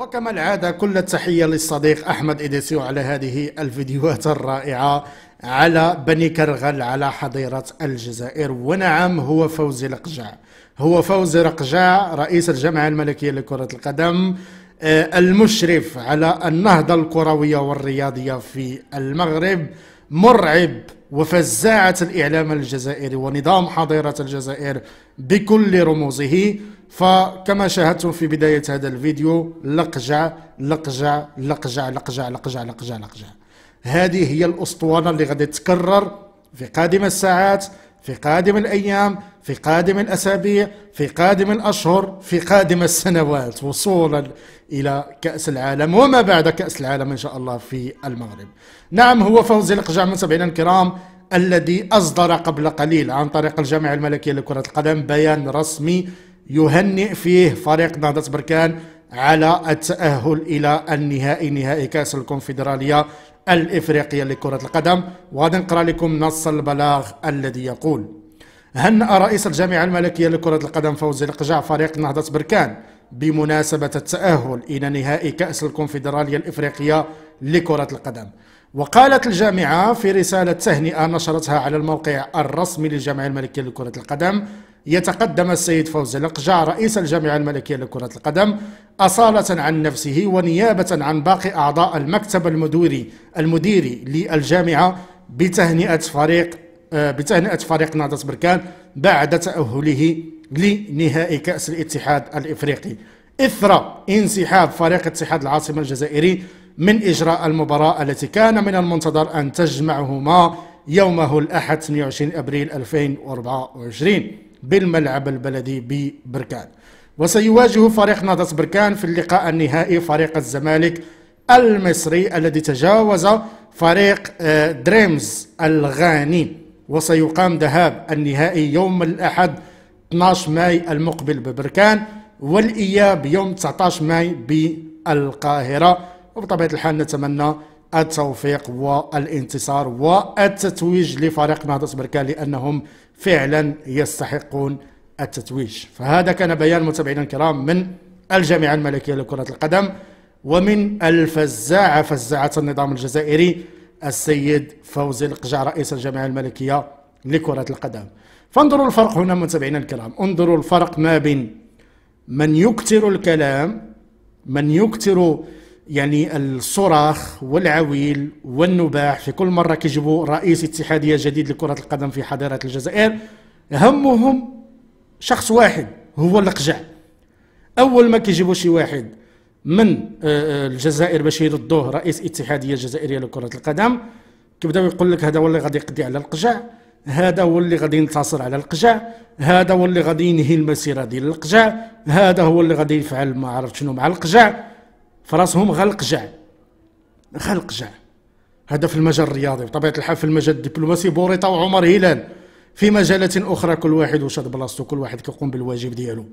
وكما العادة كل التحية للصديق أحمد إديسيو على هذه الفيديوهات الرائعة على بني كرغل على حضيرة الجزائر ونعم هو فوزي لقجع هو فوزي لقجع رئيس الجامعة الملكية لكرة القدم آه، المشرف على النهضة الكروية والرياضية في المغرب مرعب وفزاعة الإعلام الجزائري ونظام حضيرة الجزائر بكل رموزه فكما شاهدتم في بداية هذا الفيديو لقجع لقجع لقجع لقجع لقجع لقجع لقجع هذه هي الأسطوانة اللي غادي تكرر في قادم الساعات في قادم الأيام في قادم الأسابيع في قادم الأشهر في قادم السنوات وصولا إلى كأس العالم وما بعد كأس العالم إن شاء الله في المغرب نعم هو فوزي لقجع من سبعين الكرام الذي أصدر قبل قليل عن طريق الجامعة الملكية لكرة القدم بيان رسمي يهنئ فيه فريق نهضة بركان على التأهل إلى النهائي نهائي كأس الكونفدرالية الإفريقية لكرة القدم وغادي نقرأ لكم نص البلاغ الذي يقول هنأ رئيس الجامعة الملكية لكرة القدم فوزي القجع فريق نهضة بركان بمناسبة التأهل إلى نهائي كأس الكونفدرالية الإفريقية لكرة القدم وقالت الجامعة في رسالة تهنئة نشرتها على الموقع الرسمي للجامعة الملكية لكرة القدم يتقدم السيد فوزي لقجع رئيس الجامعة الملكية لكرة القدم أصالة عن نفسه ونيابة عن باقي أعضاء المكتب المدوري المديري للجامعة بتهنئة فريق آه، بتهنئة فريق نهضة بركان بعد تأهله لنهائي كأس الاتحاد الإفريقي إثر انسحاب فريق اتحاد العاصمة الجزائري من إجراء المباراة التي كان من المنتظر أن تجمعهما يومه الأحد 28 أبريل 2024 بالملعب البلدي ببركان وسيواجه فريق نهضة بركان في اللقاء النهائي فريق الزمالك المصري الذي تجاوز فريق آه، دريمز الغاني وسيقام ذهاب النهائي يوم الأحد 12 ماي المقبل ببركان والإياب يوم 19 ماي بالقاهرة وبطبيعة الحال نتمنى التوفيق والانتصار والتتويج لفريق نهضة بركان لأنهم فعلا يستحقون التتويج فهذا كان بيان متابعينا الكرام من الجامعة الملكية لكرة القدم ومن الفزاعة فزاعة النظام الجزائري السيد فوزي القجع رئيس الجامعة الملكية لكرة القدم فانظروا الفرق هنا متابعينا الكرام انظروا الفرق ما بين من يكثر الكلام من يكثر يعني الصراخ والعويل والنباح في كل مره كيجيبوا رئيس اتحاديه جديد لكره القدم في حضيره الجزائر همهم شخص واحد هو القجع اول ما كيجيبوا شي واحد من آه، آه، الجزائر باش يردوه رئيس اتحاديه جزائريه لكره القدم كيبداو يقول لك هذا هو اللي غادي يقضي على القجع هذا هو اللي غادي ينتصر على القجع هذا هو اللي غادي ينهي المسيره ديال القجع هذا هو اللي غادي يفعل ما عرفت شنو مع القجع فراسهم غلق جع غلق جع هذا في المجال الرياضي بطبيعه الحال في المجال الدبلوماسي بوريطه وعمر هلال في مجالات اخرى كل واحد وشاد بلاصتو كل واحد كيقوم بالواجب ديالو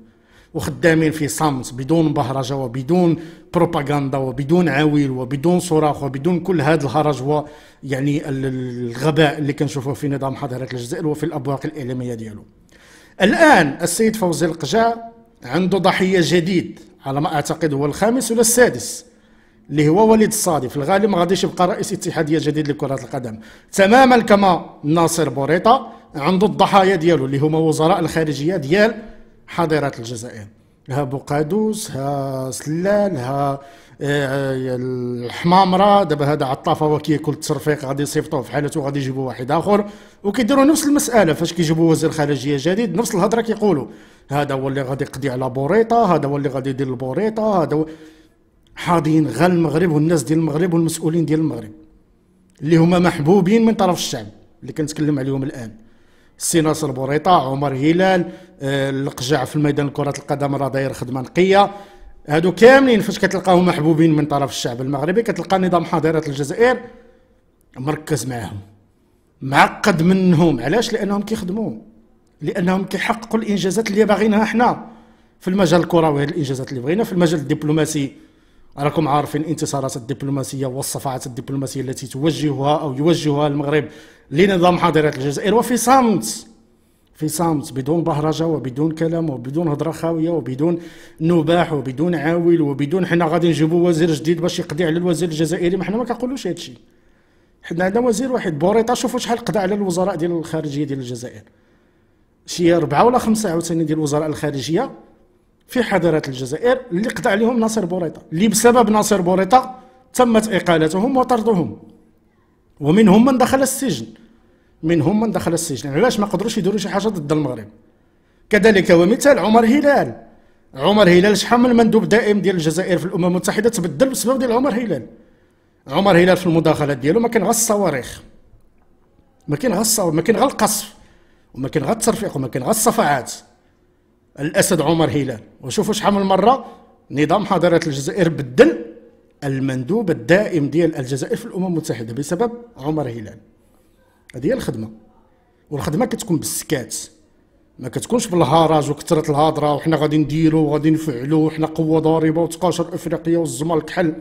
وخدامين في صمت بدون بهرجه وبدون بروباغندا وبدون عويل وبدون صراخ وبدون كل هذا الهرج و يعني الغباء اللي كنشوفوه في نظام حضاره الجزائر وفي الابواق الاعلاميه ديالو الان السيد فوزي القجاع عنده ضحيه جديد على ما اعتقد هو الخامس ولا السادس اللي هو وليد الصادي في الغالب ما غاديش يبقى رئيس اتحاديه جديد لكره القدم تماما كما ناصر بوريطه عنده الضحايا ديالو اللي هما وزراء الخارجيه ديال حاضره الجزائر ها بوقادوس ها سلال ها آه، آه، الحمامره دابا هذا عطافه كياكل التصرفيق غادي يصيفطوه في حالته غادي يجيبوا واحد اخر وكيديروا نفس المساله فاش كيجيبوا وزير خارجيه جديد نفس الهضره كيقولوا هذا هو اللي غادي يقضي على بوريطه هذا هو اللي غادي يدير البوريطه هذا هو حاضين غا المغرب والناس ديال المغرب والمسؤولين ديال المغرب اللي هما محبوبين من طرف الشعب اللي كنتكلم عليهم الان سي ناصر بوريطه عمر هلال آه، القجع في الميدان كره القدم راه داير خدمه نقيه هادو كاملين فاش كتلقاهم محبوبين من طرف الشعب المغربي كتلقى نظام حاضره الجزائر مركز معاهم معقد منهم علاش لانهم كيخدموا لانهم كيحققوا الانجازات اللي باغينها حنا في المجال الكروي الانجازات اللي بغينا في المجال الدبلوماسي راكم عارفين الانتصارات الدبلوماسيه والصفعات الدبلوماسيه التي توجهها او يوجهها المغرب لنظام حاضره الجزائر وفي صمت في صامت بدون بهرجه وبدون كلام وبدون هضره خاويه وبدون نباح وبدون عاول وبدون حنا غادي نجيبوا وزير جديد باش يقضي على الوزير الجزائري ما حنا ما كنقولوش هذا الشيء حنا عندنا وزير واحد بوريطه شوفوا شحال قضى على الوزراء ديال الخارجيه ديال الجزائر شي اربعه ولا خمسه عاوتاني ديال الوزراء الخارجيه في حضارات الجزائر اللي قضى عليهم ناصر بوريطه اللي بسبب ناصر بوريطه تمت اقالتهم وطردهم ومنهم من دخل السجن منهم من دخل السجن علاش ما قدروش يديروا شي حاجه ضد المغرب كذلك ومثال عمر هلال عمر هلال شحال من مندوب دائم ديال الجزائر في الامم المتحده تبدل بسبب ديال عمر هلال عمر هلال في المداخلات ديالو ما كان غا الصواريخ ما كان غا الصواريخ ما كان غا القصف وما كان غا الترفيق وما كان غا الصفعات الاسد عمر هلال وشوفوا شحال من مره نظام حضاره الجزائر بدل المندوب الدائم ديال الجزائر في الامم المتحده بسبب عمر هلال هذه هي الخدمه والخدمه كتكون بالسكات ما كتكونش بالهرج وكثره الهضره وحنا غادي نديرو وغادي نفعلو وحنا قوه ضاربه وتقاشر افريقيا والزمر كحل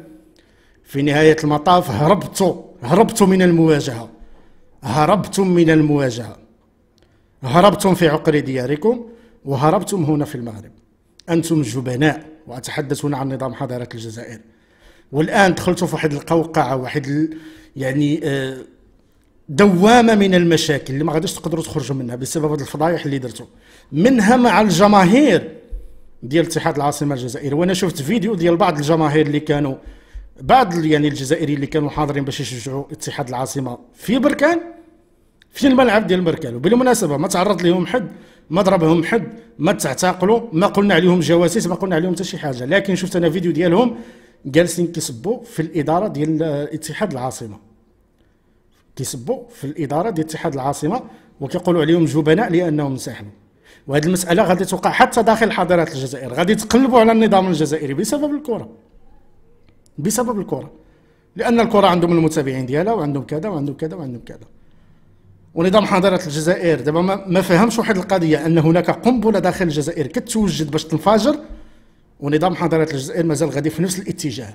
في نهايه المطاف هربتوا هربتوا من المواجهه هربتم من المواجهه هربتم في عقر دياركم وهربتم هنا في المغرب انتم جبناء واتحدث هنا عن نظام حضاره الجزائر والان دخلتوا في واحد القوقعه واحد يعني آه دوامه من المشاكل اللي ما غاديش تقدروا تخرجوا منها بسبب هذه الفضايح اللي درتو منها مع الجماهير ديال اتحاد العاصمه الجزائر وانا شفت فيديو ديال بعض الجماهير اللي كانوا بعض يعني الجزائريين اللي كانوا حاضرين باش يشجعوا اتحاد العاصمه في بركان في الملعب ديال بركان وبالمناسبه ما تعرض لهم حد ما ضربهم حد ما تعتقلوا ما قلنا عليهم جواسيس ما قلنا عليهم حتى شي حاجه لكن شفت انا فيديو ديالهم جالسين كيسبوا في الاداره ديال اتحاد العاصمه كيسبوا في الاداره ديال اتحاد العاصمه وكيقولوا عليهم جبناء لانهم انسحبوا وهذه المساله غادي توقع حتى داخل حضارات الجزائر غادي تقلبوا على النظام الجزائري بسبب الكره بسبب الكره لان الكره عندهم المتابعين ديالها وعندهم كذا وعندهم كذا وعندهم كذا ونظام حضاره الجزائر دابا ما فهمش واحد القضيه ان هناك قنبله داخل الجزائر كتوجد باش تنفجر ونظام حضاره الجزائر مازال غادي في نفس الاتجاه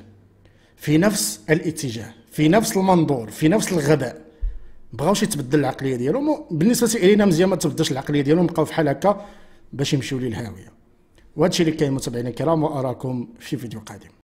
في نفس الاتجاه في نفس المنظور في نفس الغباء بغاوش يتبدل العقليه ديالهم بالنسبه الينا مزيان ما تبدلش العقليه ديالهم بقاو فحال هكا باش يمشيو للهاويه الشيء اللي كاين متابعينا الكرام واراكم في فيديو قادم